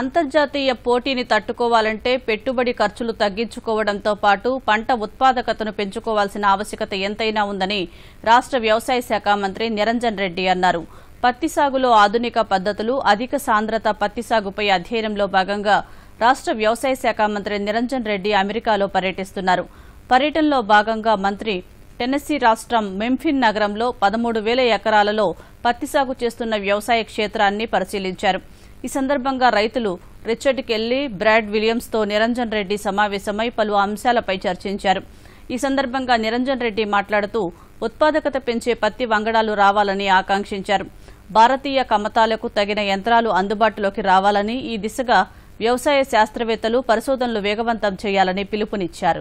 అంతర్జాతీయ పోటీని తట్టుకోవాలంటే పెట్టుబడి ఖర్చులు తగ్గించుకోవడంతో పాటు పంట ఉత్పాదకతను పెంచుకోవాల్సిన ఆవశ్యకత ఎంతైనా ఉందని రాష్ట్ర వ్యవసాయ శాఖ మంత్రి నిరంజన్ రెడ్డి అన్నారు పత్తి సాగులో ఆధునిక పద్దతులు అధిక సాంద్రత పత్తి సాగుపై అధ్యయనంలో భాగంగా రాష్ట్ర వ్యవసాయ శాఖ మంత్రి నిరంజన్ రెడ్డి అమెరికాలో పర్యటిస్తున్నారు పర్యటనలో భాగంగా మంత్రి టెన్నెస్సీ రాష్ట్రం మెంఫిన్ నగరంలో పదమూడు వేల ఎకరాలలో పత్తి సాగు చేస్తున్న వ్యవసాయ క్షేత్రాన్ని పరిశీలించారు ఈ సందర్భంగా రైతులు రిచర్డ్కెళ్లి బ్రాడ్ తో నిరంజన్ రెడ్డి సమావేశమై పలు అంశాలపై చర్చించారు ఈ సందర్భంగా నిరంజన్ రెడ్డి మాట్లాడుతూ ఉత్పాదకత పెంచే పత్తి వంగడాలు రావాలని ఆకాంక్షించారు భారతీయ కమతాలకు తగిన యంత్రాలు అందుబాటులోకి రావాలని ఈ దిశగా వ్యవసాయ శాస్త్రవేత్తలు పరిశోధనలు వేగవంతం చేయాలని పిలుపునిచ్చారు